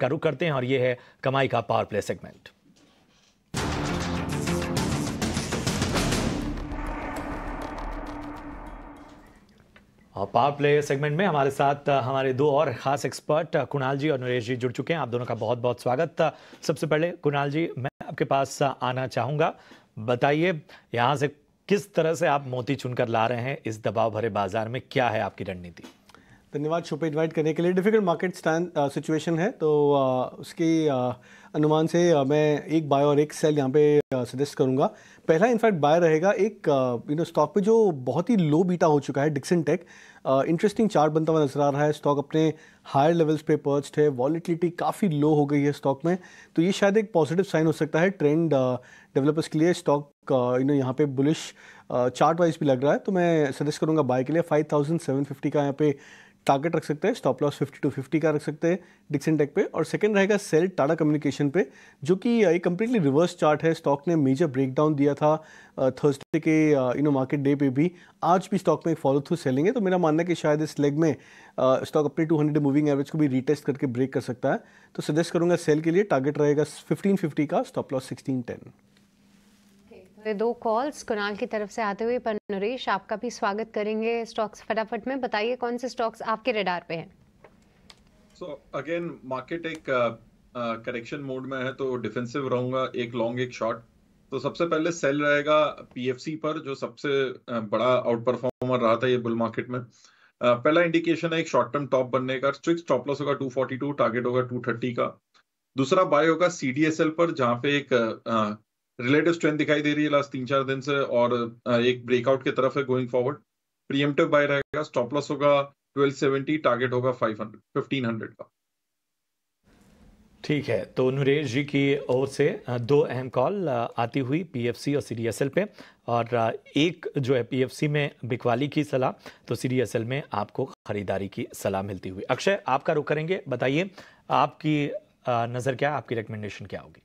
का रुख करते हैं और ये है कमाई का पावर प्ले सेगमेंट और पावर प्ले सेगमेंट में हमारे साथ हमारे दो और खास एक्सपर्ट कुणाल जी और नरेश जी जुड़ चुके हैं आप दोनों का बहुत बहुत स्वागत सबसे पहले कुणाल जी मैं आपके पास आना चाहूंगा बताइए यहां से किस तरह से आप मोती चुनकर ला रहे हैं इस दबाव भरे बाजार में क्या है आपकी रणनीति धन्यवाद शो पे इन्वाइट करने के लिए डिफ़िकल्ट मार्केट स्टैंड सिचुएशन है तो आ, uh, उसकी आ, uh, अनुमान से आ, uh, मैं एक बाय और एक सेल यहाँ पे सजेस्ट करूँगा पहला इनफैक्ट बाय रहेगा एक यू नो स्टॉक पे जो बहुत ही लो बीटा हो चुका है डिक्सन टेक इंटरेस्टिंग चार्ट बनता हुआ नजर आ रहा है स्टॉक अपने हायर लेवल्स पे पर्च्ड है वॉलिटिलिटी काफ़ी लो हो गई है स्टॉक में तो ये शायद एक पॉजिटिव साइन हो सकता है ट्रेंड डेवलपर्स के लिए स्टॉक यू नो यहाँ पे बुलिश चार्ट वाइज भी लग रहा है तो मैं सजेस्ट करूँगा बाय के लिए 5750 का यहाँ पे टारगेट रख सकते हैं स्टॉप लॉस 50 टू 50 का रख सकते हैं डिक्सन टेक पे और सेकंड रहेगा सेल टाटा कम्युनिकेशन पे जो कि uh, एक कम्प्लीटली रिवर्स चार्ट है स्टॉक ने मेजर ब्रेकडाउन दिया था थर्सडे uh, के यू नो मार्केट डे पे भी आज भी स्टॉक में एक फॉलो थ्रू सेलिंग है तो मेरा मानना है कि शायद इस लेग में स्टॉक uh, अपने 200 मूविंग एवरेज को भी रीटेस्ट करके ब्रेक कर सकता है तो सजेस्ट करूँगा सेल के लिए टारगेट रहेगा फिफ्टीन फिफ्टी का स्टॉप लॉस सिक्सटीन टेन दो कॉल्स कुणाल की तरफ से आते हुए पर नरेश आपका भी स्वागत करेंगे स्टॉक्स फटाफट में बताइए कौन से स्टॉक्स आपके रेडार पे हैं सो अगेन मार्केट एक करेक्शन uh, मोड uh, में है तो डिफेंसिव रहूंगा एक लॉन्ग एक शॉर्ट तो सबसे पहले सेल रहेगा पीएफसी पर जो सबसे uh, बड़ा आउट परफॉर्मर रहा था ये बुल मार्केट में Uh, पहला इंडिकेशन है एक शॉर्ट टर्म टॉप बनने का स्ट्रिक्स टॉप लॉस होगा 242 टारगेट होगा 230 का दूसरा बाय होगा सीडीएसएल पर जहां पे एक uh, रिलेटिव स्ट्रेंथ दिखाई दे रही है लास्ट तीन चार दिन से और एक ब्रेकआउट की तरफ है गोइंग फॉरवर्ड प्रीएम्प्टिव बाय रहेगा स्टॉप लॉस होगा 1270 टारगेट होगा 500 1500 का ठीक है तो नुरेश जी की ओर से दो अहम कॉल आती हुई पीएफसी और सीडीएसएल पे और एक जो है पीएफसी में बिकवाली की सलाह तो सीडीएसएल में आपको खरीदारी की सलाह मिलती हुई अक्षय आपका रुख करेंगे बताइए आपकी नज़र क्या आपकी रिकमेंडेशन क्या होगी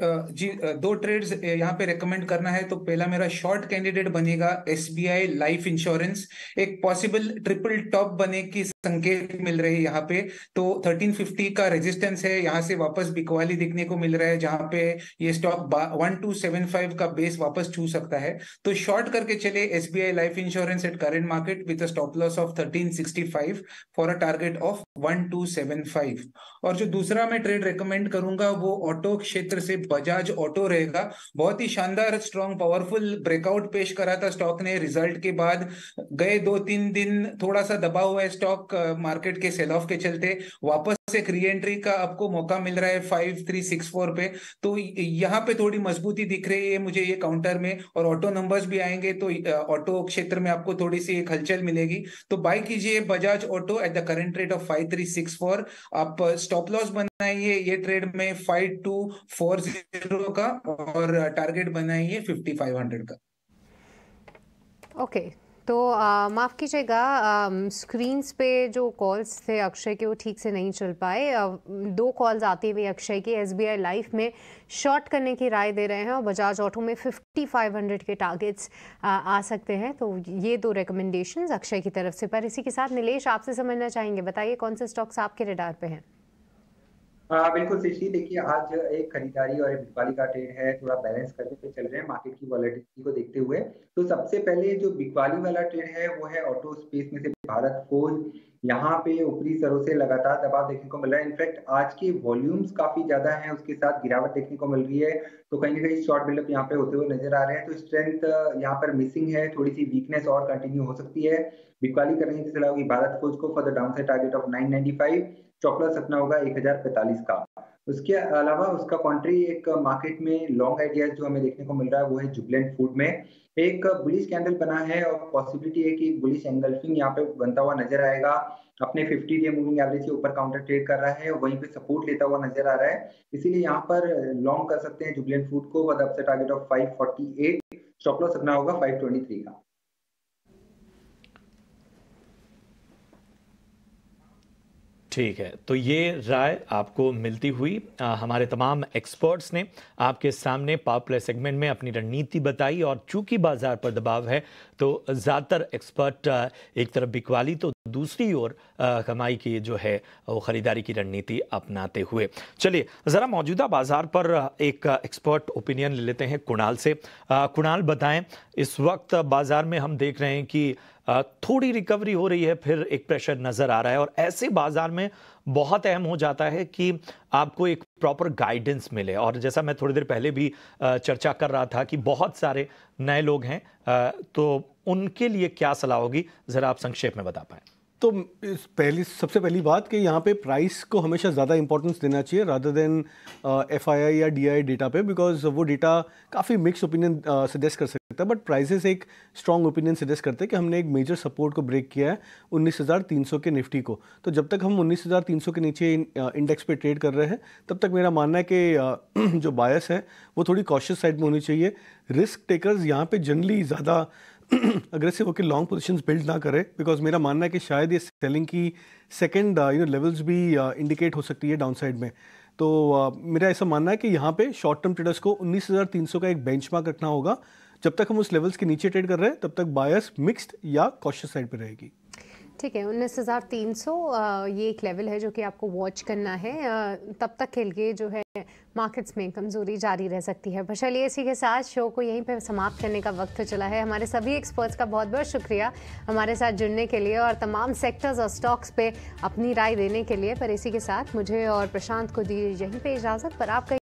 जी दो ट्रेड्स यहाँ पे रेकमेंड करना है तो पहला मेरा शॉर्ट कैंडिडेट बनेगा एसबीआई लाइफ इंश्योरेंस एक पॉसिबल ट्रिपल टॉप बने की संकेत मिल रहे यहाँ पे तो 1350 का रेजिस्टेंस है यहाँ से वापस बिकवाली दिखने को मिल रहा है जहां पे ये स्टॉक 1275 का बेस वापस छू सकता है तो शॉर्ट करके चले S B I life insurance at current market with stop loss of 1365 for a target of 1275 और जो दूसरा मैं ट्रेड रेकमेंड करूंगा वो ऑटो क्षेत्र से बजाज ऑटो रहेगा बहुत ही शानदार स्ट्रॉन्ग पावरफुल ब्रेकआउट पेश करा था स्टॉक ने रिजल्ट के बाद गए दो तीन दिन थोड़ा सा दबा हुआ है स्टॉक मार्केट uh, के सेल ऑफ के चलते वापस से री एंट्री का आपको मौका मिल रहा है फाइव थ्री सिक्स फोर पे तो यहाँ पे थोड़ी मजबूती दिख रही है मुझे ये काउंटर में और ऑटो नंबर्स भी आएंगे तो ऑटो क्षेत्र में आपको थोड़ी सी एक हलचल मिलेगी तो बाय कीजिए Bajaj Auto at the current rate of five three six four आप स्टॉप लॉस बनाइए ये ट्रेड में फाइव टू फोर जीरो का और टारगेट बनाइए फिफ्टी फाइव हंड्रेड का ओके okay. तो माफ़ कीजिएगा स्क्रीन्स पे जो कॉल्स थे अक्षय के वो ठीक से नहीं चल पाए आ, दो कॉल्स आती हुए अक्षय की एसबीआई लाइफ में शॉर्ट करने की राय दे रहे हैं और बजाज ऑटो में 5500 के टारगेट्स आ, आ सकते हैं तो ये दो रिकमेंडेशंस अक्षय की तरफ से पर इसी के साथ नीलेश आपसे समझना चाहेंगे बताइए कौन से स्टॉक्स आपके रेडार पे हैं हाँ बिल्कुल सृष्टि देखिए आज एक खरीदारी और एक बिकवाली का ट्रेड है थोड़ा बैलेंस करके चल रहे हैं मार्केट की वॉलेटिलिटी को देखते हुए तो सबसे पहले जो बिकवाली वाला ट्रेड है वो है ऑटो स्पेस में से भारत फोर्ज यहाँ पे ऊपरी सरों से लगातार दबाव देखने को मिल रहा है इनफैक्ट आज के वॉल्यूम्स काफी ज्यादा है उसके साथ गिरावट देखने को मिल रही है तो कहीं ना कहीं शॉर्ट बिल्डअप यहाँ पे होते हुए नजर आ रहे हैं तो स्ट्रेंथ यहाँ पर मिसिंग है थोड़ी सी वीकनेस और कंटिन्यू हो सकती है बिकवाली करने की सलाह होगी भारत फौज को for the downside target of nine chocolates अपना होगा एक हजार पैतालीस का उसके अलावा उसका कंट्री एक मार्केट में लॉन्ग आइडियाज जो हमें देखने को मिल रहा है वो है जुबलेंट फूड में एक बुलिश कैंडल बना है और पॉसिबिलिटी है कि बुलिश एंगल्फिंग यहाँ पे बनता हुआ नजर आएगा अपने 50 डे मूविंग एवरेज के ऊपर काउंटर ट्रेड कर रहा है वहीं पे सपोर्ट लेता हुआ नजर आ रहा है इसीलिए यहाँ पर लॉन्ग कर सकते हैं जुबलेंट फूड को target of five forty eight रखना होगा फाइव का ठीक है तो ये राय आपको मिलती हुई आ, हमारे तमाम एक्सपर्ट्स ने आपके सामने पावर प्ले सेगमेंट में अपनी रणनीति बताई और चूंकि बाजार पर दबाव है तो ज़्यादातर एक्सपर्ट एक तरफ बिकवाली तो दूसरी ओर कमाई की जो है वो ख़रीदारी की रणनीति अपनाते हुए चलिए ज़रा मौजूदा बाज़ार पर एक एक्सपर्ट ओपिनियन ले लेते हैं कुणाल से कुणाल बताएं इस वक्त बाज़ार में हम देख रहे हैं कि थोड़ी रिकवरी हो रही है फिर एक प्रेशर नज़र आ रहा है और ऐसे बाज़ार में बहुत अहम हो जाता है कि आपको एक प्रॉपर गाइडेंस मिले और जैसा मैं थोड़ी देर पहले भी चर्चा कर रहा था कि बहुत सारे नए लोग हैं तो उनके लिए क्या सलाह होगी ज़रा आप संक्षेप में बता पाएँ तो पहली सबसे पहली बात कि यहाँ पे प्राइस को हमेशा ज़्यादा इंपॉर्टेंस देना चाहिए रादर देन एफ या डी डेटा पे बिकॉज वो डेटा काफ़ी मिक्स ओपिनियन सजेस्ट कर सकते सकता बट प्राइसेस एक स्ट्रॉन्ग ओपिनियन सजेस्ट करते हैं कि हमने एक मेजर सपोर्ट को ब्रेक किया है 19,300 के निफ्टी को तो जब तक हम 19,300 के नीचे इंडेक्स पे ट्रेड कर रहे हैं तब तक मेरा मानना है कि जो बायस है वो थोड़ी कॉशियस साइड में होनी चाहिए रिस्क टेकर्स यहाँ पे जनरली ज़्यादा अग्रेसिव होकर लॉन्ग पोजिशन बिल्ड ना करें बिकॉज मेरा मानना है कि शायद ये सेलिंग की सेकेंड यू नो लेवल्स भी इंडिकेट हो सकती है डाउन साइड में तो uh, मेरा ऐसा मानना है कि यहाँ पे शॉर्ट टर्म ट्रेडर्स को 19,300 का एक बेंचमार्क रखना होगा जब तक हम उस लेवल्स के नीचे ट्रेड कर रहे हैं तब तक बायस मिक्स्ड या कॉशियस साइड पर रहेगी ठीक है उन्नीस हज़ार तीन सौ ये एक लेवल है जो कि आपको वॉच करना है तब तक के लिए जो है मार्केट्स में कमज़ोरी जारी रह सकती है पर चलिए इसी के साथ शो को यहीं पर समाप्त करने का वक्त तो चला है हमारे सभी एक्सपर्ट्स का बहुत बहुत शुक्रिया हमारे साथ जुड़ने के लिए और तमाम सेक्टर्स और स्टॉक्स पे अपनी राय देने के लिए पर इसी के साथ मुझे और प्रशांत को दी यहीं पर इजाज़त पर आप